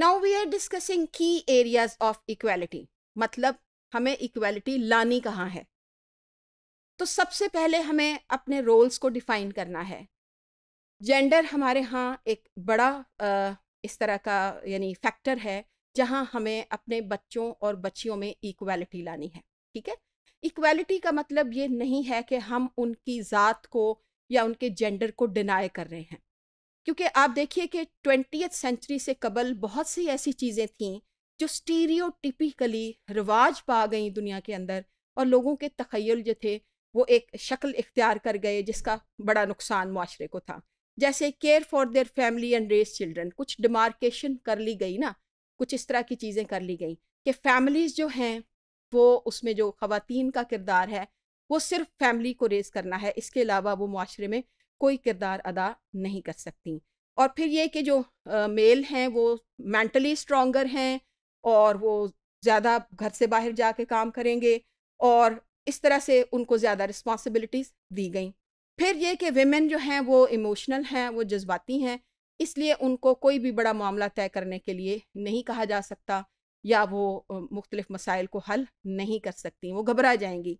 now we are discussing key areas of equality मतलब हमें equality लानी कहाँ है तो सबसे पहले हमें अपने रोल्स को डिफाइन करना है जेंडर हमारे यहाँ एक बड़ा आ, इस तरह का यानी फैक्टर है जहाँ हमें अपने बच्चों और बच्चियों में इक्वेलिटी लानी है ठीक है इक्वेलिटी का मतलब ये नहीं है कि हम उनकी ज़ात को या उनके जेंडर को डिनाई कर रहे हैं क्योंकि आप देखिए कि ट्वेंटी सेंचुरी से कबल बहुत सी ऐसी चीज़ें थीं जो स्टीरियोटिपिकली रिवाज पा गई दुनिया के अंदर और लोगों के तखयल जो थे वो एक शक्ल इख्तियार कर गए जिसका बड़ा नुकसान माशरे को था जैसे care for their family and raise children कुछ डिमार्केशन कर ली गई ना कुछ इस तरह की चीज़ें कर ली गई कि फैमिलीज़ जो हैं वो उसमें जो ख़वातीन का किरदार है वो सिर्फ फैमिली को रेस करना है इसके अलावा वो माशरे में कोई किरदार अदा नहीं कर सकती और फिर ये कि जो मेल हैं वो मेंटली स्ट्रॉन्गर हैं और वो ज़्यादा घर से बाहर जा कर काम करेंगे और इस तरह से उनको ज़्यादा रिस्पॉन्सिबिलिटीज़ दी गई फिर ये कि वेमेन जो हैं वो इमोशनल हैं वो जज्बाती हैं इसलिए उनको कोई भी बड़ा मामला तय करने के लिए नहीं कहा जा सकता या वो मुख्तलिफ मसाइल को हल नहीं कर सकती वो घबरा जाएंगी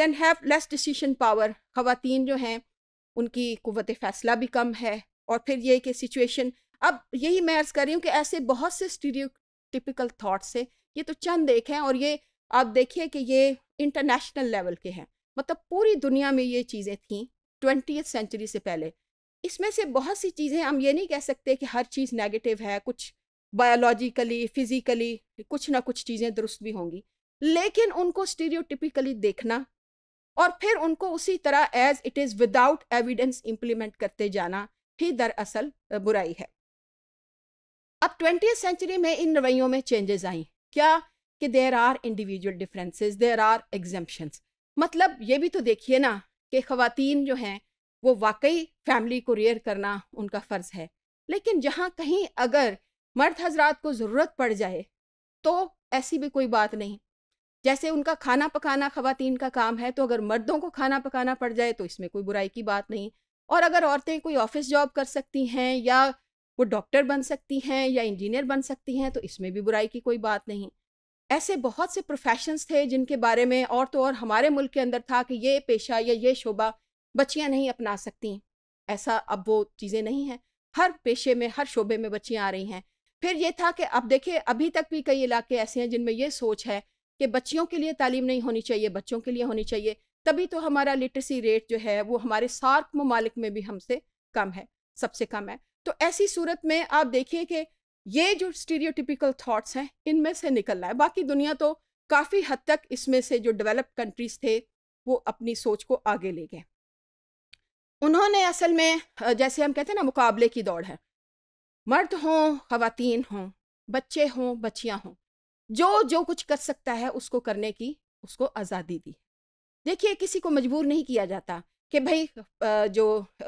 then have less decision power ख़वातीन जो हैं उनकी कुत फ़ैसला भी कम है और फिर ये कि सिचुएशन अब यही मैं अर्ज़ कर रही हूँ कि ऐसे बहुत से टिपिकल थाट्स हैं ये तो चंद एक हैं और ये आप देखिए कि ये इंटरनेशनल लेवल के हैं मतलब पूरी दुनिया में ये चीज़ें थीं ट्वेंटी सेंचुरी से पहले इसमें से बहुत सी चीज़ें हम ये नहीं कह सकते कि हर चीज़ नेगेटिव है कुछ बायोलॉजिकली फिज़िकली कुछ ना कुछ चीज़ें दुरुस्त भी होंगी लेकिन उनको स्टीरियोटिपिकली देखना और फिर उनको उसी तरह as it is without evidence implement करते जाना ही दरअसल बुराई है अब ट्वेंटी सेंचुरी में इन रवैयों में चेंजेस आई क्या कि there are individual differences there are examples मतलब ये भी तो देखिए ना कि खातन जो हैं वो वाकई फैमिली को रेयर करना उनका फ़र्ज़ है लेकिन जहाँ कहीं अगर मर्द हजरात को ज़रूरत पड़ जाए तो ऐसी भी कोई बात नहीं जैसे उनका खाना पकाना खातन का काम है तो अगर मर्दों को खाना पकाना पड़ जाए तो इसमें कोई बुराई की बात नहीं और अगर औरतें कोई ऑफिस जॉब कर सकती हैं या वो डॉक्टर बन सकती हैं या इंजीनियर बन सकती हैं तो इसमें भी बुराई की कोई बात नहीं ऐसे बहुत से प्रोफेशंस थे जिनके बारे में और तो और हमारे मुल्क के अंदर था कि ये पेशा या ये शोबा बच्चियां नहीं अपना सकती ऐसा अब वो चीज़ें नहीं हैं हर पेशे में हर शोबे में बच्चियाँ आ रही हैं फिर ये था कि अब देखिए अभी तक भी कई इलाके ऐसे हैं जिनमें ये सोच है कि बच्चियों के लिए तालीम नहीं होनी चाहिए बच्चों के लिए होनी चाहिए तभी तो हमारा लिटरेसी रेट जो है वो हमारे सार्क ममालिक में भी हमसे कम है सबसे कम है तो ऐसी सूरत में आप देखिए कि ये जो स्टीरियोटिपिकल थाट्स हैं इनमें से निकलना है बाकी दुनिया तो काफ़ी हद तक इसमें से जो डेवलप कंट्रीज थे वो अपनी सोच को आगे ले गए उन्होंने असल में जैसे हम कहते हैं ना मुकाबले की दौड़ है मर्द हों खीन हों बच्चे हों बच्चियाँ हों जो जो कुछ कर सकता है उसको करने की उसको आज़ादी दी देखिए किसी को मजबूर नहीं किया जाता कि भाई जो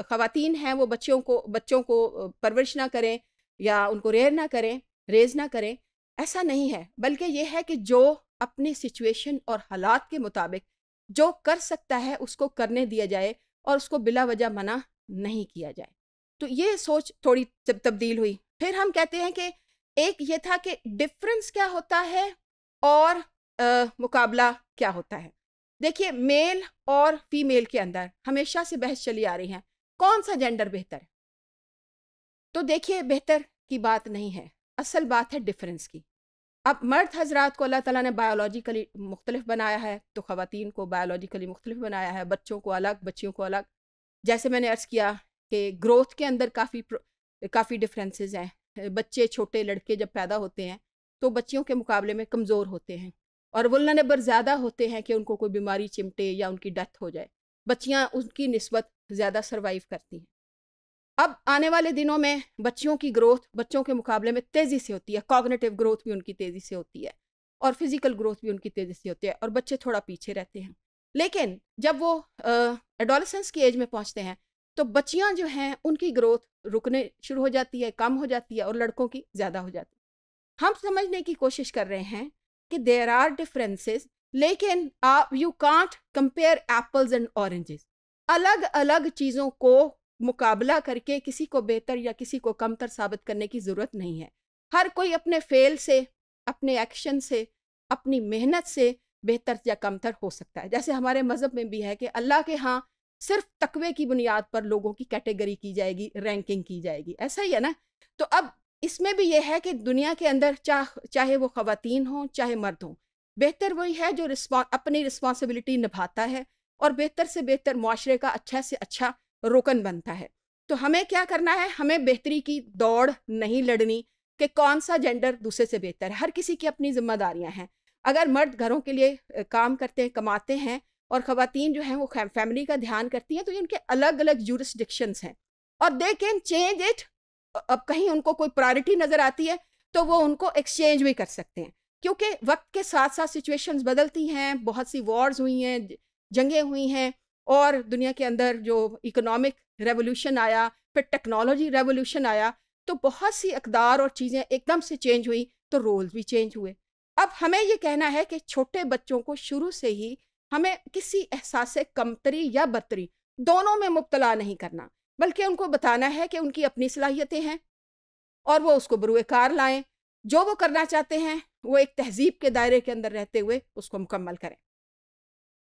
ख़वातीन हैं वो बच्चों को बच्चों को परवरिश ना करें या उनको रेयर ना करें रेज ना करें ऐसा नहीं है बल्कि ये है कि जो अपने सिचुएशन और हालात के मुताबिक जो कर सकता है उसको करने दिया जाए और उसको बिला वजह मना नहीं किया जाए तो ये सोच थोड़ी तब तब्दील हुई फिर हम कहते हैं कि एक ये था कि डिफरेंस क्या होता है और आ, मुकाबला क्या होता है देखिए मेल और फीमेल के अंदर हमेशा से बहस चली आ रही है कौन सा जेंडर बेहतर है तो देखिए बेहतर की बात नहीं है असल बात है डिफरेंस की अब मर्द हजरात को अल्लाह ताला ने बायोलॉजिकली मुख्तलिफ बनाया है तो ख़वातीन को बायोलॉजिकली मुख्तलिफ बनाया है बच्चों को अलग बच्चियों को अलग जैसे मैंने अर्ज़ किया कि ग्रोथ के अंदर काफ़ी काफ़ी डिफरेंसेस हैं बच्चे छोटे लड़के जब पैदा होते हैं तो बच्चियों के मुकाबले में कमज़ोर होते हैं और वुलनबर ज़्यादा होते हैं कि उनको कोई बीमारी चिमटे या उनकी डेथ हो जाए बच्चियाँ उनकी नस्बत ज़्यादा सर्वाइव करती हैं अब आने वाले दिनों में बच्चियों की ग्रोथ बच्चों के मुकाबले में तेज़ी से होती है कॉग्नेटिव ग्रोथ भी उनकी तेज़ी से होती है और फिज़िकल ग्रोथ भी उनकी तेज़ी से होती है और बच्चे थोड़ा पीछे रहते हैं लेकिन जब वो एडोलसेंस की एज में पहुँचते हैं तो बच्चियां जो हैं उनकी ग्रोथ रुकने शुरू हो जाती है कम हो जाती है और लड़कों की ज़्यादा हो जाती है हम समझने की कोशिश कर रहे हैं कि देर आर डिफरेंसेस लेकिन आप you can't compare apples and oranges अलग अलग चीज़ों को मुकाबला करके किसी को बेहतर या किसी को कमतर साबित करने की ज़रूरत नहीं है हर कोई अपने फेल से अपने एक्शन से अपनी मेहनत से बेहतर या कमतर हो सकता है जैसे हमारे मज़हब में भी है कि अल्लाह के यहाँ सिर्फ तकवे की बुनियाद पर लोगों की कैटेगरी की जाएगी रैंकिंग की जाएगी ऐसा ही है ना तो अब इसमें भी यह है कि दुनिया के अंदर चाह चाहे वो खातन हों चाहे मर्द हों बेहतर वही है जो रिस्पॉ अपनी रिस्पॉन्सिबिलिटी निभाता है और बेहतर से बेहतर माशरे का अच्छा से अच्छा रोकन बनता है तो हमें क्या करना है हमें बेहतरी की दौड़ नहीं लड़नी कि कौन सा जेंडर दूसरे से बेहतर है हर किसी की अपनी जिम्मेदारियां हैं अगर मर्द घरों के लिए काम करते हैं कमाते हैं और ख़वातीन जो हैं वो फैमिली का ध्यान करती हैं तो ये उनके अलग अलग जूरिस्डिक्शंस हैं और दे कैन चेंज इट अब कहीं उनको कोई प्रायोरिटी नज़र आती है तो वो उनको एक्सचेंज भी कर सकते हैं क्योंकि वक्त के साथ साथ सिचुएशंस बदलती हैं बहुत सी वॉर्स हुई हैं जंगें हुई हैं और दुनिया के अंदर जो इकोनॉमिक रेवोल्यूशन आया फिर टेक्नोलॉजी रेवोल्यूशन आया तो बहुत सी अकदार और चीज़ें एकदम से चेंज हुई तो रोल्स भी चेंज हुए अब हमें ये कहना है कि छोटे बच्चों को शुरू से ही हमें किसी एहसास कमतरी या बदतरी दोनों में मुबतला नहीं करना बल्कि उनको बताना है कि उनकी अपनी सलाहियतें हैं और वो उसको बरूए कार लाएं जो वो करना चाहते हैं वो एक तहजीब के दायरे के अंदर रहते हुए उसको मुकम्मल करें